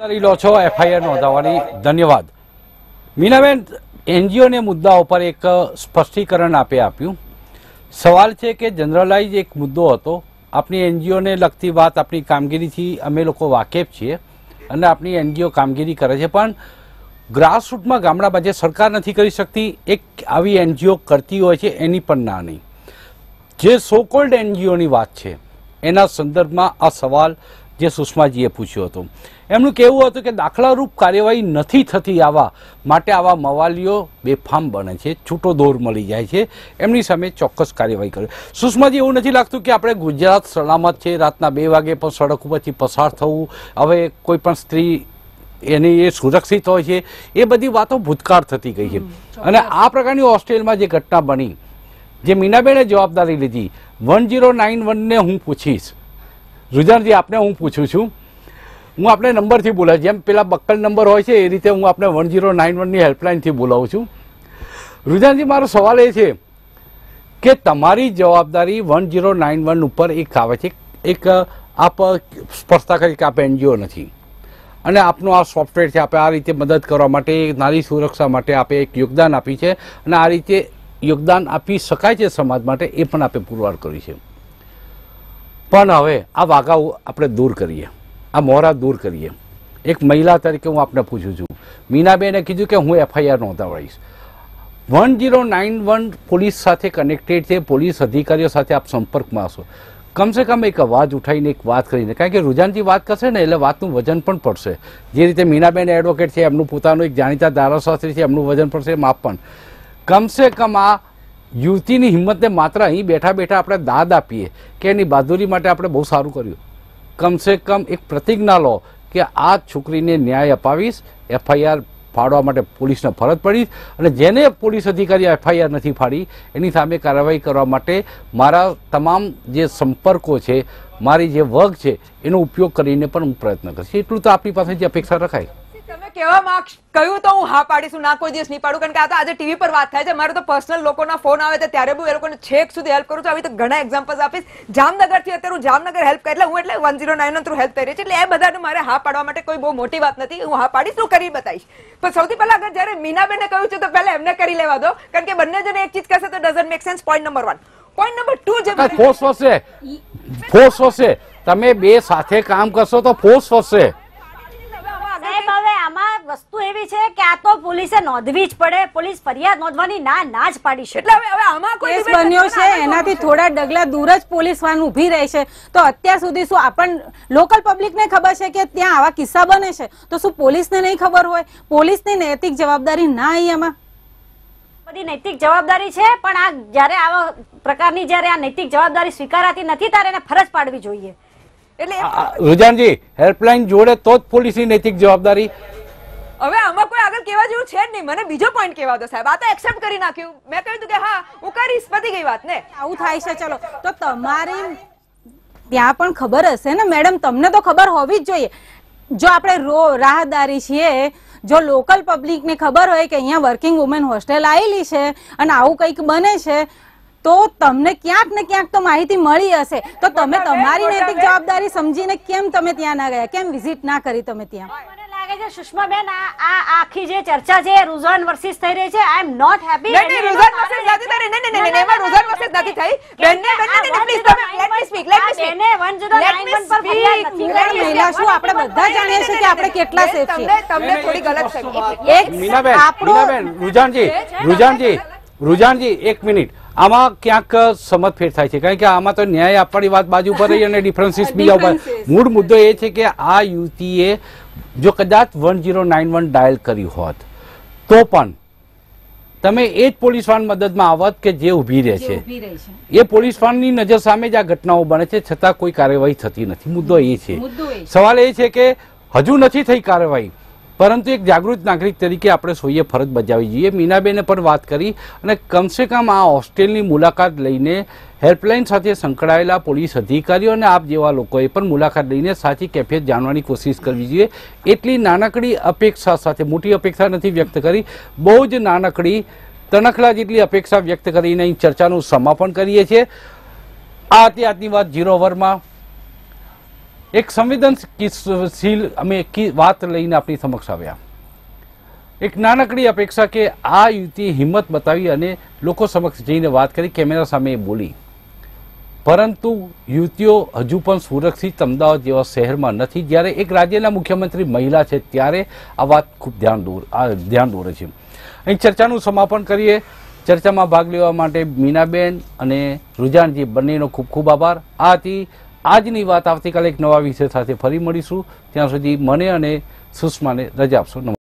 કરી લો છો એફઆઈઆર નોંધાવવાની ધન્યવાદ મીનાબેન એનજીઓને મુદ્દા ઉપર એક સ્પષ્ટીકરણ આપે આપ્યું સવાલ છે કે જનરલાઇઝ એક મુદ્દો હતો આપણી એનજીઓને લગતી વાત આપણી કામગીરીથી અમે લોકો વાકેફ છીએ અને આપણી એનજીઓ કામગીરી કરે છે પણ ગ્રાસરૂટમાં ગામડા બાજે સરકાર નથી કરી શકતી એક આવી એનજીઓ કરતી હોય છે એની પણ ના નહીં જે સોકોલ્ડ એનજીઓની વાત છે એના સંદર્ભમાં આ સવાલ જે સુષ્માજીએ પૂછ્યું હતું એમનું કહેવું હતું કે દાખલારૂપ કાર્યવાહી નથી થતી આવા માટે આવા મવાલીઓ બેફામ બને છે છૂટો દોર મળી જાય છે એમની સામે ચોક્કસ કાર્યવાહી કરે સુષ્માજી એવું નથી લાગતું કે આપણે ગુજરાત સલામત છે રાતના બે વાગે પણ સડક ઉપરથી પસાર થવું હવે કોઈ પણ સ્ત્રી એની એ સુરક્ષિત હોય છે એ બધી વાતો ભૂતકાળ થતી ગઈ છે અને આ પ્રકારની હોસ્ટેલમાં જે ઘટના બની જે મીનાબેને જવાબદારી લીધી વન જીરો નાઇન વનને હું પૂછીશ રુજાનજી આપને હું પૂછું છું હું આપણે નંબરથી બોલાવું જેમ પેલા બક્કલ નંબર હોય છે એ રીતે હું આપને વન ઝીરો નાઇન વનની હેલ્પલાઇનથી બોલાવું છું રુજાનજી મારો સવાલ એ છે કે તમારી જવાબદારી વન ઝીરો નાઇન વન ઉપર એક આવે છે એક આપ સ્પર્શતા કરી કે આપ એનજીઓ નથી અને આપનું આ સોફ્ટવેર છે આપે આ રીતે મદદ કરવા માટે નારી સુરક્ષા માટે આપે એક યોગદાન આપી છે અને આ રીતે યોગદાન આપી શકાય છે સમાજ માટે એ પણ આપે પુરવાર કરી છે પણ હવે આ વાગાઓ આપણે દૂર કરીએ આ મોરા દૂર કરીએ એક મહિલા તરીકે હું આપને પૂછું છું મીનાબેને કીધું કે હું એફઆઈઆર નોંધાવડાવીશ one zero nine one police સાથે કનેક્ટેડ છે પોલીસ અધિકારીઓ સાથે આપ સંપર્કમાં હશો કમસે કમ એક અવાજ ઉઠાવીને એક વાત કરીને કારણ કે રુઝાનજી વાત કરશે ને એટલે વાતનું વજન પણ પડશે જે રીતે મીનાબેન એડવોકેટ છે એમનું પોતાનું એક જાણીતા ધારાશાસ્ત્રી છે એમનું વજન પડશે માપ પણ કમસે કમ આ યુવતીની હિંમતને માત્ર અહીં બેઠા બેઠા આપણે દાદ આપીએ કે એની બહાદુરી માટે આપણે બહુ સારું કર્યું કમસે કમ એક પ્રતિજ્ઞા લો કે આ છોકરીને ન્યાય અપાવીશ એફઆઈઆર ફાડવા માટે પોલીસને ફરજ પડીશ અને જેને પોલીસ અધિકારી એફઆઈઆર નથી ફાડી એની સામે કાર્યવાહી કરવા માટે મારા તમામ જે સંપર્કો છે મારી જે વર્ગ છે એનો ઉપયોગ કરીને પણ હું પ્રયત્ન કરીશ એટલું તો આપણી પાસે જે અપેક્ષા રખાય કહેવા માંગ કહ્યું તો હું હા પાડીશું ના કોઈ દિવસ નહીં પાડું કારણ કે આ તો આજે ટીવી પર વાત થાય છે મારે તો પર્સનલ લોકોના ફોન આવે છે ત્યારે હું એ લોકોને છેક સુધી હેલ્પ કરું છું આવી તો ઘણા એક્ઝામ્પલ્સ આપીશ જામનગરથી અત્યારે હું જામનગર હેલ્પ કરે એટલે હું એટલે one zero nine through help કરી એટલે એ બધાને મારે હા પાડવા માટે કોઈ બહુ મોટી વાત નથી હું હા પાડીશ હું કરી બતાવીશ પણ સૌથી પહેલા અગર જ્યારે મીનાબેને કહ્યું છે તો પહેલા એમને કરી લેવા દો કારણ કે બંને જણે એક ચીજ કહેશે તો doesn't make sense point number one point number two જે ફોર્સ વસે ફોર્સ વસે તમે બે સાથે કામ કરશો તો ફોર્સ વસે વસ્તુ એવી છે કે આ તો પોલીસે નોંધવી જ પડે પોલીસ ફરિયાદ નોંધવાની ના ના જ પાડી છે એટલે હવે આમાં કોઈ બન્યો છે એનાથી થોડા ડગલા દૂર જ પોલીસ વાન ઊભી રહી છે તો અત્યાર સુધી શું આપણ લોકલ પબ્લિક ને ખબર છે કે ત્યાં આવા કિસ્સા બને છે તો શું પોલીસને નહીં ખબર હોય પોલીસની નૈતિક જવાબદારી ના એમાં બધી નૈતિક જવાબદારી છે પણ આ જ્યારે આવા પ્રકારની જ્યારે આ નૈતિક જવાબદારી સ્વીકારાતી નથી ત્યારે એને ફરજ પાડવી જોઈએ એટલે રુજાનજી હેલ્પલાઇન જોડે તો જ પોલીસની નૈતિક જવાબદારી હવે આમાં કોઈ આગળ કેવા જેવું છે જ નહીં મને બીજો પોઈન્ટ કહેવા દો સાહેબ આ તો એક્સેપ્ટ કરી નાખ્યું મેં કહ્યું કે હા હું કરીશ પતી ગઈ વાત ને આવું થાય છે ચલો તો તમારી ત્યાં પણ ખબર હશે ને મેડમ તમને તો ખબર હોવી જ જોઈએ જો આપણે રો રાહદારી છીએ જો લોકલ પબ્લિકને ખબર હોય કે અહીંયા વર્કિંગ વુમેન હોસ્ટેલ આવેલી છે અને આવું કંઈક બને છે તો તમને ક્યાંક ને ક્યાંક તો માહિતી મળી હશે તો તમે તમારી નૈતિક જવાબદારી સમજીને કેમ તમે ત્યાં ના ગયા કેમ વિઝિટ ના કરી તમે ત્યાં લાગે છે સુષ્મા બેન આ આખી જે ચર્ચા છે રુઝાન વર્સિસ થઈ રહી છે આઈ એમ નોટ હેપી નહીં રુઝાન વર્સિસ નથી થઈ નહીં નહીં નહીં એમાં રુઝાન વર્સિસ નથી થઈ બેન ને બેન ને પ્લીઝ તમે let me speak let me speak બેન 109 પર ફરિયાદ નથી કરી મહિલા શું આપણે બધા જાણીએ છીએ કે આપણે કેટલા સેફ છીએ તમને તમને થોડી ગલત છે એક મીનાબેન મીનાબેન રુઝાનજી રુઝાનજી રુઝાનજી એક મિનિટ આમાં ક્યાંક સમજફેર થાય છે કારણ કે આમાં તો ન્યાય આપવાની વાત બાજુ પર રહી અને ડિફરન્સીસ બીજા ઉપર મૂળ મુદ્દો એ છે કે આ યુવતીએ જો કદાચ one zero nine one dial કર્યું હોત તો પણ તમે એ જ પોલીસ વાન મદદમાં આવત કે જે ઊભી રહે છે એ પોલીસ વાનની નજર સામે જ આ ઘટનાઓ બને છે છતાં કોઈ કાર્યવાહી થતી નથી મુદ્દો એ છે સવાલ એ છે કે હજુ નથી થઈ કાર્યવાહી પરંતુ એક જાગૃત નાગરિક તરીકે આપણે સોઈએ ફરજ બજાવી જોઈએ મીનાબેને પણ વાત કરી અને કમસે કમ આ હોસ્ટેલની મુલાકાત લઈને હેલ્પલાઇન સાથે સંકળાયેલા પોલીસ અધિકારીઓ અને આપ જેવા લોકોએ પણ મુલાકાત લઈને સાચી કેફિયત જાણવાની કોશિશ કરવી જોઈએ એટલી નાનકડી અપેક્ષા સાથે મોટી અપેક્ષા નથી વ્યક્ત કરી બહુ જ નાનકડી તણખલા જેટલી અપેક્ષા વ્યક્ત કરીને અહીં ચર્ચાનું સમાપન કરીએ છીએ આ હતી આજની વાત ઝીરો ઓવરમાં એક સંવેદનશીલ અમે વાત લઈને આપણી સમક્ષ આવ્યા એક નાનકડી અપેક્ષા કે આ યુવતીએ હિંમત બતાવી અને લોકો સમક્ષ જઈને વાત કરી કેમેરા સામે બોલી પરંતુ યુવતીઓ હજુ પણ સુરક્ષિત અમદાવાદ જેવા શહેરમાં નથી જ્યારે એક રાજ્યના મુખ્યમંત્રી મહિલા છે ત્યારે આ વાત ખૂબ ધ્યાન દોર ધ્યાન દોરે છે અહીં ચર્ચાનું સમાપન કરીએ ચર્ચામાં ભાગ લેવા માટે મીનાબેન અને રુજાનજી બંનેનો ખૂબ ખૂબ આભાર આ હતી આજની વાત આવતીકાલે એક નવા વિષય સાથે ફરી મળીશું ત્યાં સુધી મને અને સુષ્માને રજા આપશો